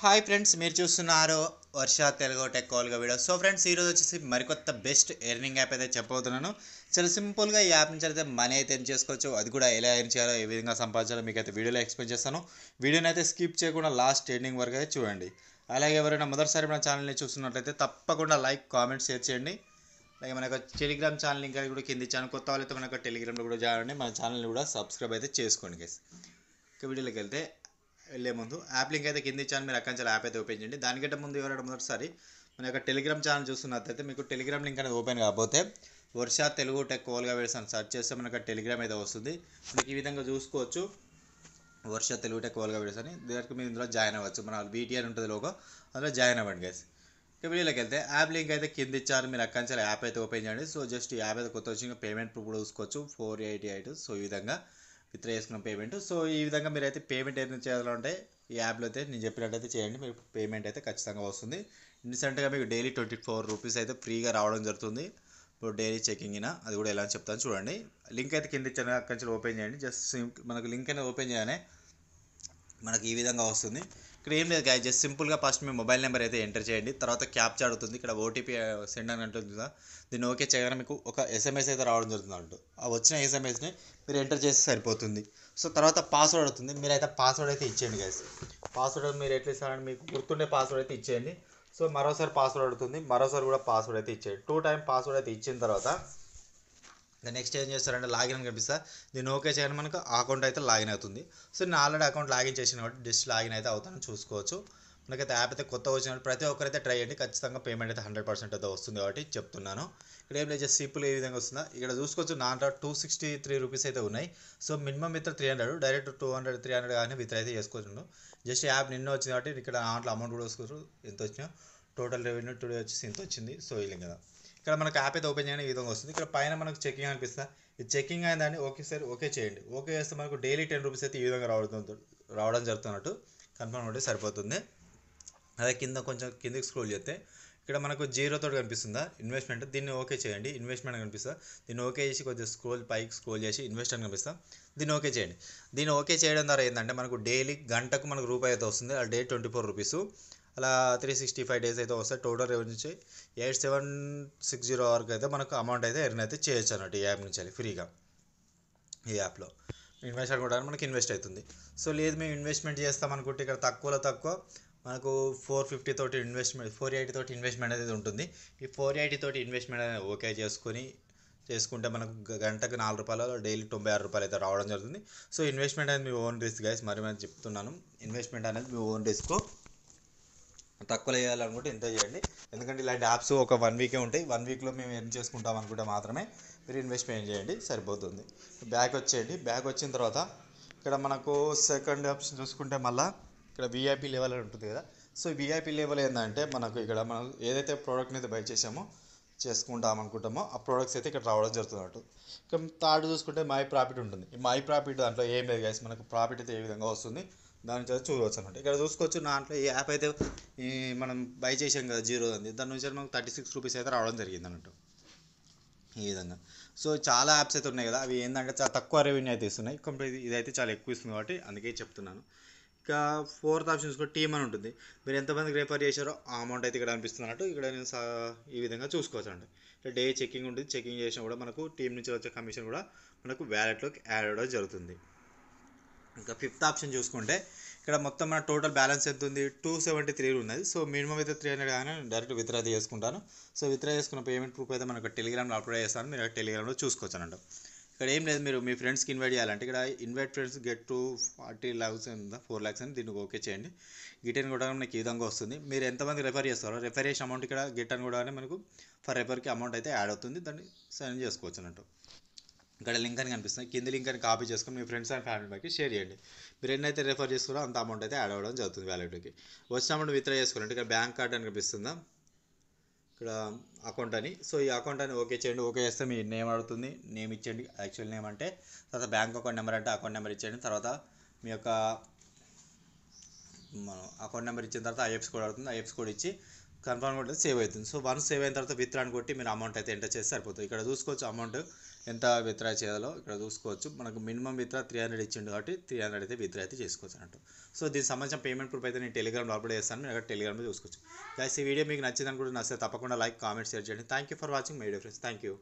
hi friends మీరు చూస్తున్నారు Varsha Telugu tech కాల్గా వీడియో సో ఫ్రెండ్స్ ఈరోజు వచ్చేసి మరికొత్త బెస్ట్ ఎర్నింగ్ యాప్ అయితే చెప్పబోతున్నాను చాలా సింపుల్గా ఈ యాప్ నుంచి అయితే మనీ అయితే ఎర్న్ చేసుకోవచ్చు అది కూడా ఎలా ఎర్న్ చేయాలో ఏ విధంగా సంపాదించాలో మీకు అయితే వీడియోలో ఎక్స్ప్లెయిన్ చేస్తాను వీడియోని అయితే స్కిప్ చేయకుండా లాస్ట్ ఎర్నింగ్ వరకు అయితే చూడండి అలాగే ఎవరైనా మొదటిసారి మన ఛానల్ని చూస్తున్నట్లయితే తప్పకుండా లైక్ కామెంట్ షేర్ చేయండి అలాగే మనకు టెలిగ్రామ్ ఛానల్ ఇంకా కూడా కింది ఛానల్ కొత్త వాళ్ళైతే మనకు టెలిగ్రామ్లో కూడా జాయిన్ మన ఛానల్ని కూడా సబ్స్క్రైబ్ అయితే చేసుకోండి గైస్ వీడియోలోకి వెళ్తే వెళ్ళే ముందు యాప్ లింక్ అయితే కింద ఇచ్చాను మీరు అక్కడి యాప్ అయితే ఓపెన్ చేయండి దానికంటే ముందు ఎవరైనా మొదటిసారి మన యొక్క టెలిగ్రామ్ ఛానల్ చూస్తున్నట్లయితే మీకు టెలిగ్రామ్ లింక్ అనేది ఓపెన్ కాకపోతే వర్ష తెలుగు టెక్ కోల్గా వేసాను సెర్చ్ చేస్తే మనకు టెలిగ్రామ్ అయితే వస్తుంది మీకు ఈ విధంగా చూసుకోవచ్చు వర్ష తెలుగు టెక్ కోల్గా వేసాని దానికి మీరు ఇందులో జాయిన్ అవ్వచ్చు మన బీటీఆర్ ఉంటుంది లోగో అందులో జాయిన్ అవ్వండి గైస్ ఇక వీడియోలోకి వెళ్తే యాప్ లింక్ అయితే కింద ఇచ్చారు మీరు అక్కడి నుంచి యాప్ అయితే ఓపెన్ చేయండి సో జస్ట్ ఈ యాప్ అయితే కొత్త వచ్చి పేమెంట్ కూడా చూసుకోవచ్చు ఫోర్ ఎయిటీ ఎయిట్ సో ఈ విధంగా విత్డ్రా చేసుకున్న పేమెంట్ సో ఈ విధంగా మీరైతే పేమెంట్ ఏదైనా చేయాలంటే ఈ యాప్లో అయితే నేను చెప్పినట్టయితే చేయండి మీకు పేమెంట్ అయితే ఖచ్చితంగా వస్తుంది రీసెంట్గా మీకు డైలీ ట్వంటీ ఫోర్ రూపీస్ అయితే ఫ్రీగా రావడం జరుగుతుంది ఇప్పుడు డైలీ అయినా అది కూడా ఎలా చెప్తాను చూడండి లింక్ అయితే కింద ఇచ్చిన అక్కడి నుంచి ఓపెన్ చేయండి జస్ట్ మనకు లింక్ అనేది ఓపెన్ చేయగానే మనకి ఈ విధంగా వస్తుంది ఇక్కడ ఏం లేదు గాయ జస్ట్ సింపుల్గా ఫస్ట్ మీ మొబైల్ నెంబర్ అయితే ఎంటర్ చేయండి తర్వాత క్యాప్ చాడుతుంది ఇక్కడ ఓటీపీ సెండ్ uh, అని అంటుంది కదా దీన్ని ఓకే చేయగానే మీకు ఒక ఎస్ఎంఎస్ అయితే రావడం జరుగుతుంది అంటూ ఆ వచ్చిన ఎస్ఎంఎస్ని మీరు ఎంటర్ చేస్తే సరిపోతుంది సో తర్వాత పాస్వర్డ్ అవుతుంది మీరైతే పాస్వర్డ్ అయితే ఇచ్చేయండి గైస్ పాస్వర్డ్ మీరు ఎట్లా ఇస్తారని మీకు గుర్తుండే పాస్వర్డ్ అయితే ఇచ్చేయండి సో మరోసారి పాస్వర్డ్ అవుతుంది మరోసారి కూడా పాస్వర్డ్ అయితే ఇచ్చేయండి టూ టైం పాస్వర్డ్ అయితే ఇచ్చిన తర్వాత నెక్స్ట్ ఏం చేస్తారంటే లాగిన్ అని కనిపిస్తా దీన్ని ఓకే చేయండి మనకు అకౌంట్ అయితే లాగిన్ అవుతుంది సో నేను ఆల్రెడీ అకౌంట్ లాగిన్ చేసిన కాబట్టి జస్ట్ లాగిన్ అయితే అవుతానని చూసుకోవచ్చు మనకైతే యాప్ అయితే కొత్త వచ్చినప్పుడు ప్రతి ఒక్కరైతే ట్రై చేయండి ఖచ్చితంగా పేమెంట్ అయితే హండ్రెడ్ పర్సెంట్ అయితే వస్తుంది కాబట్టి చెప్తున్నాను ఇక్కడ ఏం లేదు సిప్పులు ఏ విధంగా వస్తుందా ఇక్కడ చూసుకోవచ్చు దాంట్లో టూ సిక్స్టీ త్రీ రూపీస్ అయితే ఉన్నాయి సో మినిమం ఇతర three hundred direct two hundred three hundred కానీ విత్ అయితే చేసుకోవచ్చు జస్ట్ యాప్ నిన్న వచ్చింది కాబట్టి ఇక్కడ దాంట్లో అమౌంట్ కూడా వస్తుంది ఎంత వచ్చినా టోటల్ రెవెన్యూ టుడే వచ్చేసి ఇంత వచ్చింది సో ఇల్లింగ్ కదా ఇక్కడ మనకు యాప్ అయితే ఓపెన్ చేయని ఈ విధంగా వస్తుంది ఇక్కడ పైన మనకు చెకింగ్ అనిపిస్తా ఈ చెకింగ్ అయిన దాన్ని ఓకే సార్ ఓకే చేయండి ఓకే చేస్తే మనకు డైలీ టెన్ రూపీస్ అయితే ఈ విధంగా రావడం రావడం జరుగుతున్నట్టు కన్ఫర్మ్ ఉంటే సరిపోతుంది అదే కింద కొంచెం కిందకి స్క్రోల్ చేస్తే ఇక్కడ మనకు జీరోతో కనిపిస్తుందా ఇన్వెస్ట్మెంట్ దీన్ని ఓకే చేయండి ఇన్వెస్ట్మెంట్ కనిపిస్తా దీన్ని ఓకే చేసి కొద్దిగా స్క్రోల్ పైకి స్క్రోల్ చేసి ఇన్వెస్ట్ అని కనిపిస్తా దీన్ని ఓకే చేయండి దీన్ని ఓకే చేయడం ద్వారా ఏంటంటే మనకు డైలీ గంటకు మనకు రూపాయి అయితే వస్తుంది అది డే ట్వంటీ ఫోర్ రూపీస్ అలా త్రీ సిక్స్టీ ఫైవ్ డేస్ అయితే వస్తాయి టోటల్ రెవెన్యూ నుంచి ఎయిట్ సెవెన్ సిక్స్ జీరో వరకు అయితే మనకు అమౌంట్ అయితే ఎర్న్ అయితే చేయొచ్చు అన్నట్టు ఈ యాప్ నుంచి ఫ్రీగా ఈ యాప్లో ఇన్వెస్ట్ కూడా మనకి ఇన్వెస్ట్ అవుతుంది సో లేదు మేము ఇన్వెస్ట్మెంట్ చేస్తాం అనుకుంటే ఇక్కడ తక్కువలో తక్కువ మనకు ఫోర్ ఫిఫ్టీ తోటి ఇన్వెస్ట్మెంట్ ఫోర్ ఎయిటీ తోటి ఇన్వెస్ట్మెంట్ అనేది ఉంటుంది ఈ ఫోర్ ఎయిటీ తోటి ఇన్వెస్ట్మెంట్ అనేది ఓకే చేసుకొని చేసుకుంటే మనకు గంటకు నాలుగు రూపాయలు డైలీ తొంభై ఆరు రూపాయలు అయితే రావడం జరుగుతుంది సో ఇన్వెస్ట్మెంట్ అనేది మీ ఓన్ రిస్క్ గైస్ మరి మరి చెప్తున్నాను ఇన్వెస్ట్మెంట్ అనేది మీ ఓన్ రిస్క్ తక్కువలో చేయాలనుకుంటే ఇంత చేయండి ఎందుకంటే ఇలాంటి యాప్స్ ఒక వన్ వీకే ఉంటాయి వన్ వీక్లో మేము ఎర్న్ చేసుకుంటాం అనుకుంటే మాత్రమే మీరు ఇన్వెస్ట్మెంట్ చేయండి సరిపోతుంది బ్యాక్ వచ్చేయండి బ్యాక్ వచ్చిన తర్వాత ఇక్కడ మనకు సెకండ్ ఆప్షన్ చూసుకుంటే మళ్ళీ ఇక్కడ విఐపి లెవెల్ అని ఉంటుంది కదా సో విఐపి లెవెల్ ఏంటంటే మనకు ఇక్కడ మనం ఏదైతే ప్రోడక్ట్ అయితే బై చేసామో చేసుకుంటాం అనుకుంటామో ఆ ప్రోడక్ట్స్ అయితే ఇక్కడ రావడం జరుగుతున్నట్టు ఇక థర్డ్ చూసుకుంటే మై ప్రాఫిట్ ఉంటుంది మై ప్రాఫిట్ దాంట్లో ఏం లేదు గైస్ మనకు ప్రాఫిట్ అయితే ఏ విధంగా వస్తుంది దాని నుంచి చూడవచ్చు అనమాట ఇక్కడ చూసుకోవచ్చు దాంట్లో ఈ యాప్ అయితే ఈ మనం బై చేసాం కదా జీరో ఉంది దాని నుంచి మనకు థర్టీ సిక్స్ రూపీస్ అయితే రావడం జరిగింది అన్నట్టు ఈ విధంగా సో చాలా యాప్స్ అయితే ఉన్నాయి కదా అవి ఏంటంటే చాలా తక్కువ రెవెన్యూ అయితే ఇస్తున్నాయి కంపెనీ ఇదైతే చాలా ఎక్కువ ఇస్తుంది కాబట్టి అందుకే చెప్తున్నాను ఇంకా ఫోర్త్ ఆప్షన్ చూసుకో టీమ్ అని ఉంటుంది మీరు ఎంతమందికి రిఫర్ చేశారో ఆ అమౌంట్ అయితే ఇక్కడ అనిపిస్తుంది అన్నట్టు ఇక్కడ నేను ఈ విధంగా చూసుకోవచ్చు అండి డే చెకింగ్ ఉంటుంది చెకింగ్ చేసినా కూడా మనకు టీం నుంచి వచ్చే కమిషన్ కూడా మనకు వ్యాలెట్లోకి యాడ్ అవ్వడం జరుగుతుంది ఇంకా ఫిఫ్త్ ఆప్షన్ చూసుకుంటే ఇక్కడ మొత్తం మన టోటల్ బ్యాలెన్స్ ఎంత ఉంది టూ సెవెంటీ త్రీ ఉన్నది సో మినిమం అయితే త్రీ హండ్రెడ్ కానీ డైరెక్ట్ విత్డ్రా చేసుకుంటాను సో విత్డ్రా చేసుకున్న పేమెంట్ ప్రూఫ్ అయితే మనకు టెలిగ్రామ్లో అప్లోడ్ చేస్తాను మీరు టెలిగ్రామ్లో చూసుకోవచ్చు అనమాట ఇక్కడ ఏం లేదు మీరు మీ ఫ్రెండ్స్కి ఇన్వైట్ చేయాలంటే ఇక్కడ invite friends get to forty lakhs four lakhs అని దీనికి ఓకే చేయండి గిట్ అని కూడా మనకి ఈ విధంగా వస్తుంది మీరు ఎంతమంది రెఫర్ చేస్తారో రెఫర్ చేసిన అమౌంట్ ఇక్కడ గిట్ అని కూడా మనకు ఫర్ రెఫర్కి అమౌంట్ అయితే యాడ్ అవుతుంది దాన్ని సెండ్ చేసుకోవచ్చు అన్నట్టు ఇక్కడ లింక్ అని కనిపిస్తుంది కింది లింక్ అని కాపీ చేసుకుని మీ ఫ్రెండ్స్ అండ్ ఫ్యామిలీ మెంబర్కి షేర్ చేయండి మీరు ఎన్నైతే రిఫర్ చేస్తారో అంత అమౌంట్ అయితే యాడ్ అవ్వడం జరుగుతుంది వ్యాలెట్కి వచ్చిన అమౌంట్ విత్డ్రా చేసుకోండి ఇక్కడ బ్యాంక్ కార్డ్ అని కనిపిస్తుందా ఇక్కడ అకౌంట్ అని సో ఈ అకౌంట్ అని ఓకే చేయండి ఓకే చేస్తే మీ నేమ్ అడుగుతుంది నేమ్ ఇచ్చేయండి యాక్చువల్ నేమ్ అంటే తర్వాత బ్యాంక్ అకౌంట్ నెంబర్ అంటే అకౌంట్ నెంబర్ ఇచ్చేయండి తర్వాత మీ యొక్క మనం అకౌంట్ నెంబర్ ఇచ్చిన తర్వాత ఐఎఫ్స్ కోడ్ అడుగుతుంది ఐఎఫ్ కోడ్ ఇచ్చి కన్ఫర్మ్ కొట్టి సేవ్ అవుతుంది సో వన్స్ సేవ్ అయిన తర్వాత విత్ అని కొట్టి మీరు అమౌంట్ అయితే ఎంటర్ చేస్తే సరిపోతుంది ఇక్కడ చూసుకోవచ్చు అమౌంట్ ఎంత విత్డ్రా చేయాలో ఇక్కడ చూసుకోవచ్చు మనకు మినిమం విత్డ్రా త్రీ హండ్రెడ్ ఇచ్చిండు కాబట్టి త్రీ హండ్రెడ్ అయితే విత్డ్రా అయితే చేసుకోవచ్చు అన్నట్టు సో దీనికి సంబంధించిన పేమెంట్ ప్రూఫ్ అయితే నేను టెలిగ్రామ్ అప్లోడ్ చేస్తాను మీరు అక్కడ టెలిగ్రామ్లో చూసుకోవచ్చు ప్లస్ ఈ వీడియో మీకు నచ్చిందని కూడా నచ్చితే తప్పకుండా లైక్ కామెంట్ షేర్ చేయండి thank you for watching my dear friends thank you